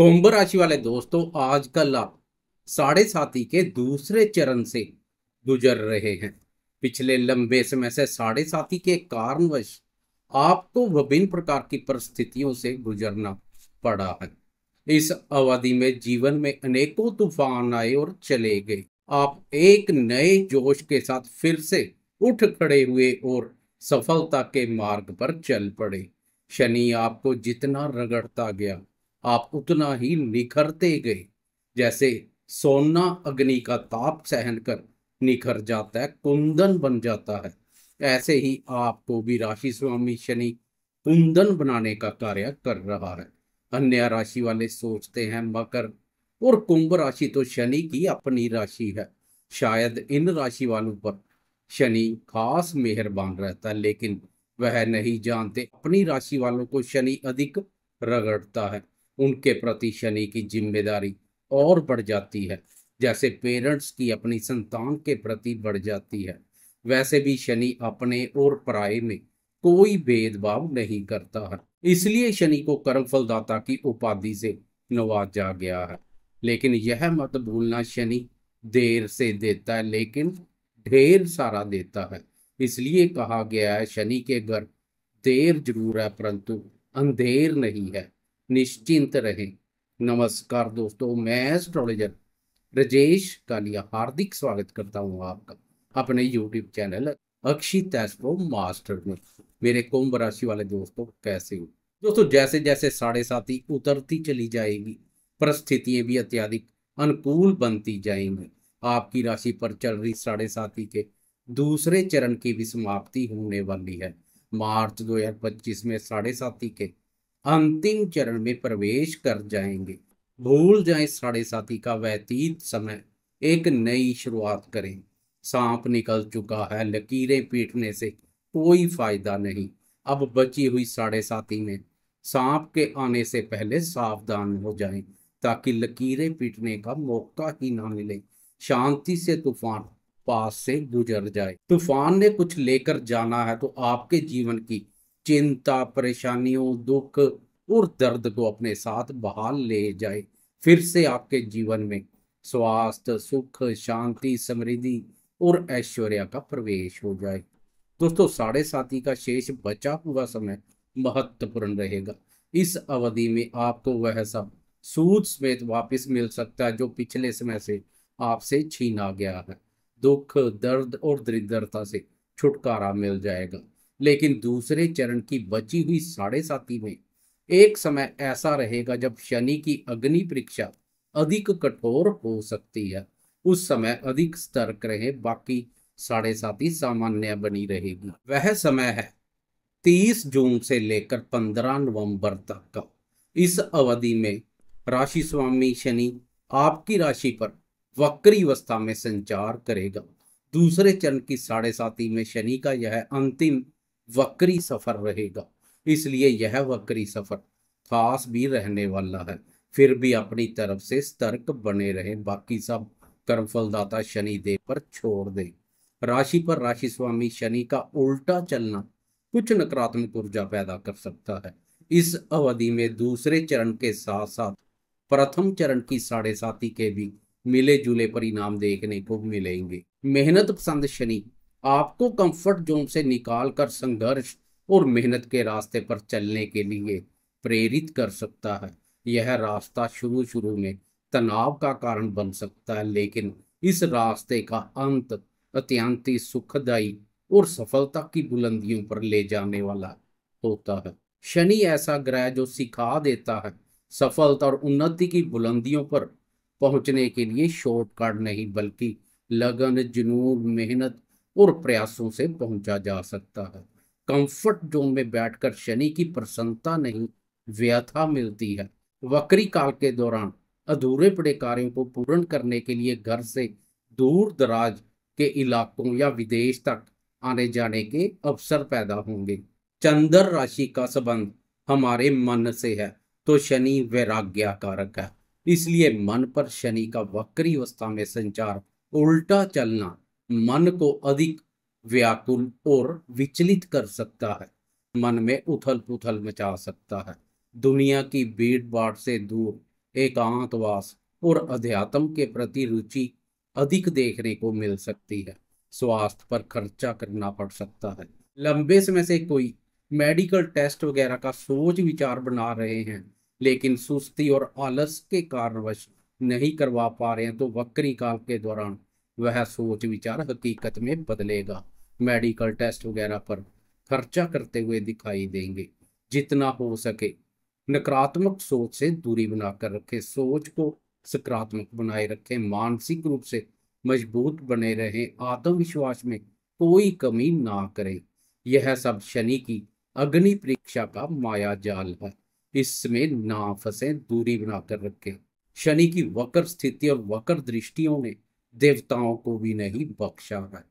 कुंभ राशि वाले दोस्तों आजकल आप साढ़े साथी के दूसरे चरण से गुजर रहे हैं पिछले लंबे समय से साढ़े साथी के कारणवश आपको विभिन्न प्रकार की परिस्थितियों से गुजरना पड़ा है इस अवधि में जीवन में अनेकों तूफान आए और चले गए आप एक नए जोश के साथ फिर से उठ खड़े हुए और सफलता के मार्ग पर चल पड़े शनि आपको जितना रगड़ता गया आप उतना ही निखरते गए जैसे सोना अग्नि का ताप सहन कर निखर जाता है कुंदन बन जाता है ऐसे ही आपको भी राशि स्वामी शनि कुंदन बनाने का कार्य कर रहा है अन्य राशि वाले सोचते हैं मकर और कुंभ राशि तो शनि की अपनी राशि है शायद इन राशि वालों पर शनि खास मेहरबान रहता है लेकिन वह नहीं जानते अपनी राशि वालों को शनि अधिक रगड़ता है उनके प्रति शनि की जिम्मेदारी और बढ़ जाती है जैसे पेरेंट्स की अपनी संतान के प्रति बढ़ जाती है वैसे भी शनि अपने और पराये में कोई भेदभाव नहीं करता है इसलिए शनि को कर्म फलदाता की उपाधि से नवाजा गया है लेकिन यह मत भूलना शनि देर से देता है लेकिन ढेर सारा देता है इसलिए कहा गया है शनि के घर देर जरूर है परंतु अंधेर नहीं है निश्चिंत रहें नमस्कार दोस्तों मैं एस्ट्रोलॉजर राजेश कालिया हार्दिक स्वागत करता हूं आपका अपने YouTube channel Akshit astro master में मेरे कुंभ राशि वाले दोस्तों कैसे हो दोस्तों जैसे जैसे साढ़े साथी उतरती चली जाएगी परिस्थितियां भी अत्यधिक अनुकूल बनती जाएंगी आपकी राशि पर चल रही साढ़े साथी के दूसरे चरण की भी समाप्ति होने वाली है मार्च 2025 में साढ़े साथी के अंतिम चरण में प्रवेश कर जाएंगे भूल जाए साढ़े साथी का व्यतीत समय एक नई शुरुआत करें सांप निकल चुका है लकीरें पीटने से कोई फायदा नहीं अब बची हुई साढ़े साथी में सांप के आने से पहले सावधान हो जाए ताकि लकीरें पीटने का मौका ही ना मिले शांति से तूफान पास से गुजर जाए तूफान ने कुछ लेकर जाना है तो आपके जीवन की चिंता परेशानियों दुख और दर्द को अपने साथ बहाल ले जाए फिर से आपके जीवन में स्वास्थ्य सुख शांति समृद्धि और ऐश्वर्या का प्रवेश हो जाए दोस्तों साढ़े साथी का शेष बचा हुआ समय महत्वपूर्ण रहेगा इस अवधि में आपको वह सब सूद समेत वापस मिल सकता है जो पिछले समय से आपसे छीना गया है दुख दर्द और दरिद्रता से छुटकारा मिल जाएगा लेकिन दूसरे चरण की बची हुई साढ़े साथी में एक समय ऐसा रहेगा जब शनि की अग्नि परीक्षा अधिक कठोर हो सकती है उस समय अधिक सतर्क रहे बाकी साढ़े साथी सामान्य बनी रहेगी वह समय है 30 जून से लेकर 15 नवंबर तक का इस अवधि में राशि स्वामी शनि आपकी राशि पर वक्री अवस्था में संचार करेगा दूसरे चरण की साढ़े साथी में शनि का यह अंतिम वक्री सफ़र रहेगा इसलिए यह वक्री सफ़र खास भी रहने वाला है फिर भी अपनी तरफ से सतर्क बने रहे बाकी सब कर्मफलदाता शनि देव पर छोड़ दें राशि पर राशि स्वामी शनि का उल्टा चलना कुछ नकारात्मक ऊर्जा पैदा कर सकता है इस अवधि में दूसरे चरण के साथ साथ प्रथम चरण की साढ़े साथी के भी मिले जुले परिणाम देखने को मिलेंगे मेहनत पसंद शनि आपको कंफर्ट जोन से निकाल कर संघर्ष और मेहनत के रास्ते पर चलने के लिए प्रेरित कर सकता है यह रास्ता शुरू शुरू में तनाव का कारण बन सकता है लेकिन इस रास्ते का अंत अत्यंत सुखदायी और सफलता की बुलंदियों पर ले जाने वाला होता है शनि ऐसा ग्रह जो सिखा देता है सफलता और उन्नति की बुलंदियों पर पहुंचने के लिए शॉर्टकट नहीं बल्कि लगन जुनून मेहनत और प्रयासों से पहुंचा जा सकता है कंफर्ट जोन में बैठकर शनि की प्रसन्नता नहीं व्यथा मिलती है वक्री काल के दौरान अधूरे पड़े कार्यों को पूर्ण करने के लिए घर से दूर दराज के इलाकों या विदेश तक आने जाने के अवसर पैदा होंगे चंद्र राशि का संबंध हमारे मन से है तो शनि वैराग्य कारक है इसलिए मन पर शनि का वक्री अवस्था में संचार उल्टा चलना मन को अधिक व्याकुल और विचलित कर सकता है मन में उथल पुथल मचा सकता है दुनिया की भीड़ भाड़ से दूर एकांतवास और अध्यात्म के प्रति रुचि अधिक देखने को मिल सकती है स्वास्थ्य पर खर्चा करना पड़ सकता है लंबे समय से कोई मेडिकल टेस्ट वगैरह का सोच विचार बना रहे हैं लेकिन सुस्ती और आलस के कारणवश नहीं करवा पा रहे हैं तो वक्री काल के दौरान वह सोच विचार हकीकत में बदलेगा मेडिकल टेस्ट वगैरह पर खर्चा करते हुए दिखाई देंगे जितना हो सके नकारात्मक सोच से दूरी बनाकर रखें सोच को सकारात्मक बनाए रखें मानसिक रूप से मजबूत बने रहें आत्मविश्वास में कोई कमी ना करें यह सब शनि की अग्नि परीक्षा का माया जाल है इसमें ना फंसे दूरी बनाकर रखें शनि की वक्र स्थिति और वक्र दृष्टियों में देवताओं को भी नहीं बख्शा है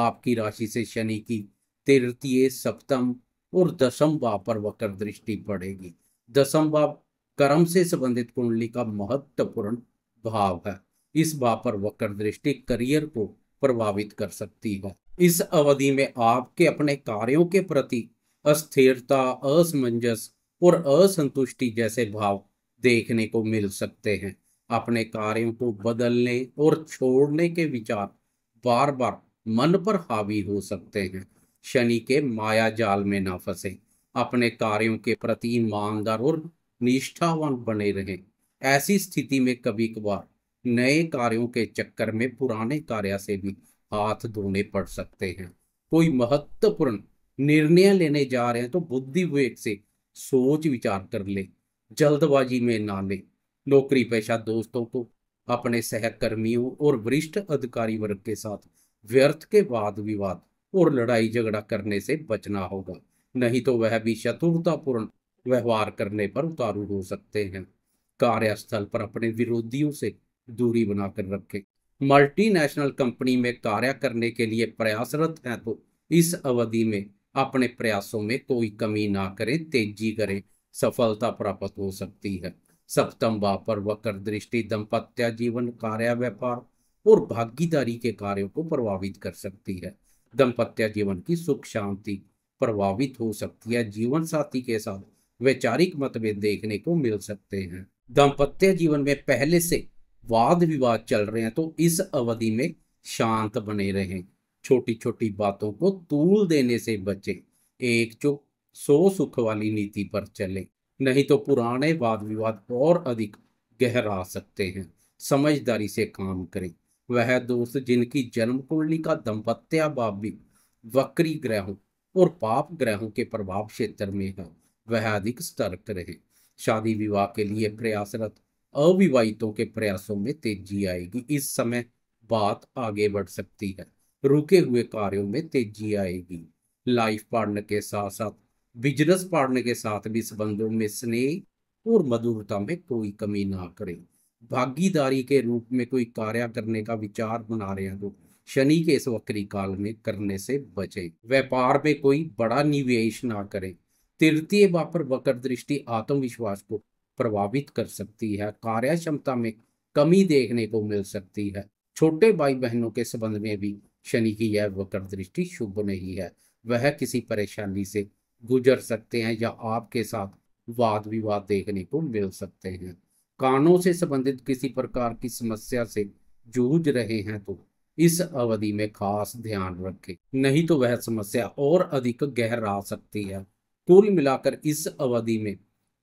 आपकी राशि से शनि की तृतीय सप्तम और दशम भाव पर वक्र दृष्टि पड़ेगी दशम भाव कर्म से संबंधित कुंडली का महत्वपूर्ण भाव है इस भाव पर वक्र दृष्टि करियर को प्रभावित कर सकती है इस अवधि में आपके अपने कार्यों के प्रति अस्थिरता असमंजस और असंतुष्टि जैसे भाव देखने को मिल सकते हैं अपने कार्यों को बदलने और छोड़ने के विचार बार बार मन पर हावी हो सकते हैं शनि के माया जाल में ना फंसे अपने कार्यों के प्रति ईमानदार और निष्ठावान बने रहें ऐसी स्थिति में कभी कभार नए कार्यों के चक्कर में पुराने कार्य से भी हाथ धोने पड़ सकते हैं कोई महत्वपूर्ण निर्णय लेने जा रहे हैं तो बुद्धि विवेक से सोच विचार कर ले जल्दबाजी में ना ले नौकरी पेशा दोस्तों को तो अपने सहकर्मियों और वरिष्ठ अधिकारी वर्ग के साथ व्यर्थ के वाद विवाद और लड़ाई झगड़ा करने से बचना होगा नहीं तो वह भी शत्रुतापूर्ण व्यवहार करने पर उतारू हो सकते हैं कार्यस्थल पर अपने विरोधियों से दूरी बनाकर रखें मल्टीनेशनल कंपनी में कार्य करने के लिए प्रयासरत हैं तो इस अवधि में अपने प्रयासों में कोई कमी ना करें तेजी करें सफलता प्राप्त हो सकती है सप्तम वापर वक्र दृष्टि दंपत्या जीवन कार्य व्यापार और भागीदारी के कार्यों को प्रभावित कर सकती है दंपत्य जीवन की सुख शांति प्रभावित हो सकती है जीवन साथी के साथ वैचारिक मतभेद देखने को मिल सकते हैं दंपत्य जीवन में पहले से वाद विवाद चल रहे हैं तो इस अवधि में शांत बने रहें छोटी छोटी बातों को तूल देने से बचें एक जो सो सुख वाली नीति पर चलें नहीं तो पुराने वाद विवाद और अधिक गहरा सकते हैं समझदारी से काम करें वह दोस्त जिनकी जन्म कुंडली का दंपत्या बाबी वक्री ग्रहों और पाप ग्रहों के प्रभाव क्षेत्र में है वह अधिक सतर्क रहे शादी विवाह के लिए प्रयासरत अविवाहितों के प्रयासों में तेजी आएगी इस समय बात आगे बढ़ सकती है रुके हुए कार्यों में तेजी आएगी लाइफ पार्टनर के साथ साथ बिजनेस पार्टनर के साथ भी संबंधों में स्नेह और मधुरता में कोई कमी ना करें भागीदारी के रूप में कोई कार्य करने का विचार बना रहे हैं तो शनि के इस वक्री काल में करने से बचें व्यापार में कोई बड़ा निवेश ना करें तृतीय वापर वक्र दृष्टि आत्मविश्वास को प्रभावित कर सकती है कार्य क्षमता में कमी देखने को मिल सकती है छोटे भाई बहनों के संबंध में भी शनि की यह वक्र दृष्टि शुभ नहीं है वह किसी परेशानी से गुजर सकते हैं या आपके साथ वाद विवाद देखने को मिल सकते हैं कानों से संबंधित किसी प्रकार की समस्या से जूझ रहे हैं तो इस अवधि में खास ध्यान रखें नहीं तो वह समस्या और अधिक गहरा सकती है कुल मिलाकर इस अवधि में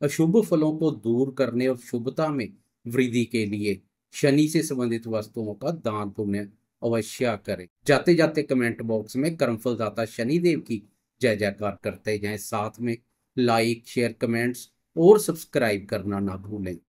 अशुभ फलों को दूर करने और शुभता में वृद्धि के लिए शनि से संबंधित वस्तुओं का दान पुण्य अवश्य करें जाते जाते कमेंट बॉक्स में कर्मफलदाता शनिदेव की जय जयकार करते जाएं साथ में लाइक शेयर कमेंट्स और सब्सक्राइब करना ना भूलें